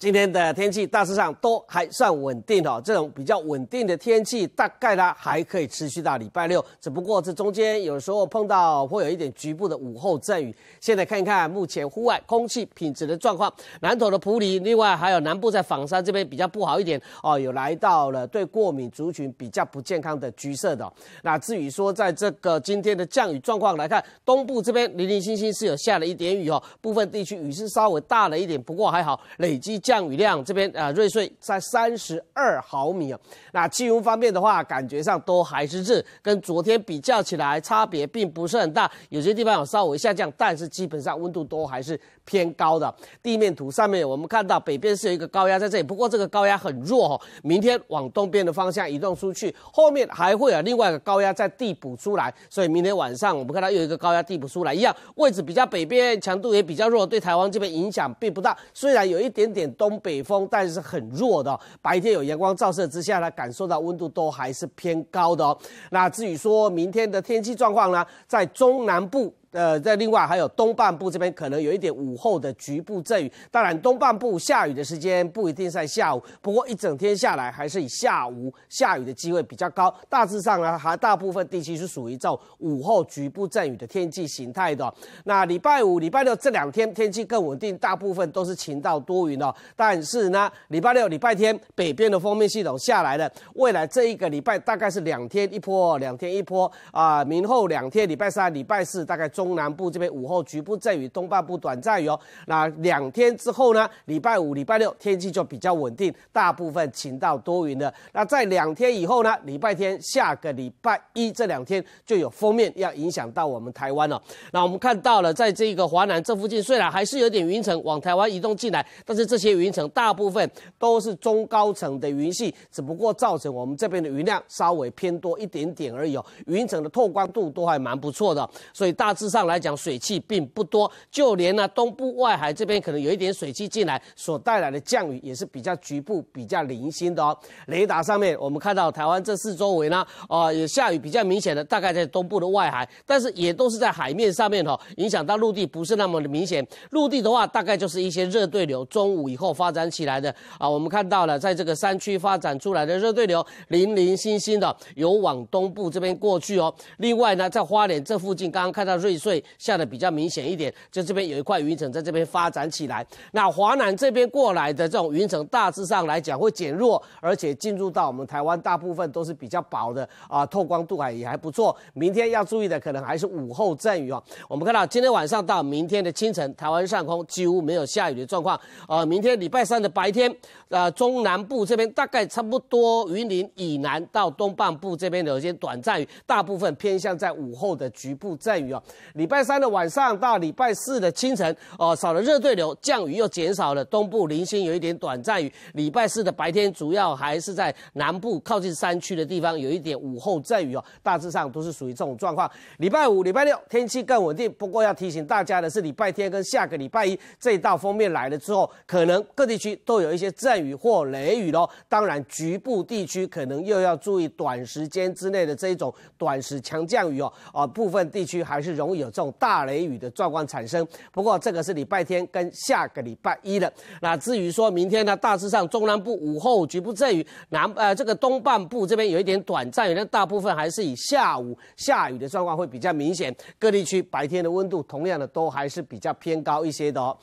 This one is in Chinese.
今天的天气大致上都还算稳定哦，这种比较稳定的天气大概呢还可以持续到礼拜六，只不过这中间有时候碰到会有一点局部的午后阵雨。现在看一看目前户外空气品质的状况，南投的普里，另外还有南部在仿山这边比较不好一点哦，有来到了对过敏族群比较不健康的橘色的。那至于说在这个今天的降雨状况来看，东部这边零零星星是有下了一点雨哦，部分地区雨是稍微大了一点，不过还好累积。降雨量这边啊，瑞穗在三十二毫米啊。那气温方面的话，感觉上都还是热，跟昨天比较起来差别并不是很大。有些地方有稍微下降，但是基本上温度都还是偏高的。地面图上面我们看到北边是有一个高压在这里，不过这个高压很弱哦。明天往东边的方向移动出去，后面还会有另外一个高压在地补出来。所以明天晚上我们看到有一个高压地补出来一样，位置比较北边，强度也比较弱，对台湾这边影响并不大。虽然有一点点。东北风，但是很弱的。白天有阳光照射之下呢，感受到温度都还是偏高的。那至于说明天的天气状况呢，在中南部。呃，在另外还有东半部这边可能有一点午后的局部阵雨，当然东半部下雨的时间不一定在下午，不过一整天下来还是以下午下雨的机会比较高。大致上呢，还大部分地区是属于这种午后局部阵雨的天气形态的。那礼拜五、礼拜六这两天天气更稳定，大部分都是晴到多云哦。但是呢，礼拜六、礼拜天北边的封面系统下来了，未来这一个礼拜大概是两天一波，两天一波啊。明后两天，礼拜三、礼拜四大概。中南部这边午后局部阵雨，东半部短暂雨哦。那两天之后呢？礼拜五、礼拜六天气就比较稳定，大部分晴到多云的。那在两天以后呢？礼拜天、下个礼拜一这两天就有封面要影响到我们台湾了。那我们看到了，在这个华南这附近，虽然还是有点云层往台湾移动进来，但是这些云层大部分都是中高层的云系，只不过造成我们这边的云量稍微偏多一点点而已哦。云层的透光度都还蛮不错的，所以大致。上来讲水汽并不多，就连呢东部外海这边可能有一点水汽进来所带来的降雨也是比较局部、比较零星的哦。雷达上面我们看到台湾这四周围呢，啊也下雨比较明显的，大概在东部的外海，但是也都是在海面上面哦，影响到陆地不是那么的明显。陆地的话，大概就是一些热对流，中午以后发展起来的啊。我们看到了在这个山区发展出来的热对流，零零星星的有往东部这边过去哦。另外呢，在花莲这附近刚刚看到瑞。以，下的比较明显一点，就这边有一块云层在这边发展起来。那华南这边过来的这种云层，大致上来讲会减弱，而且进入到我们台湾大部分都是比较薄的啊，透光度啊也还不错。明天要注意的可能还是午后阵雨哦。我们看到今天晚上到明天的清晨，台湾上空几乎没有下雨的状况啊。明天礼拜三的白天，呃，中南部这边大概差不多，云林以南到东半部这边有一些短暂雨，大部分偏向在午后的局部阵雨哦。礼拜三的晚上到礼拜四的清晨，哦，少了热对流，降雨又减少了。东部零星有一点短暂雨。礼拜四的白天，主要还是在南部靠近山区的地方有一点午后阵雨哦。大致上都是属于这种状况。礼拜五、礼拜六天气更稳定，不过要提醒大家的是，礼拜天跟下个礼拜一这一道封面来了之后，可能各地区都有一些阵雨或雷雨喽。当然，局部地区可能又要注意短时间之内的这种短时强降雨哦。啊，部分地区还是容易。有这种大雷雨的状况产生，不过这个是礼拜天跟下个礼拜一的。那至于说明天呢，大致上中南部午后局部阵雨，南呃这个东半部这边有一点短暂雨，但大部分还是以下午下雨的状况会比较明显。各地区白天的温度，同样的都还是比较偏高一些的。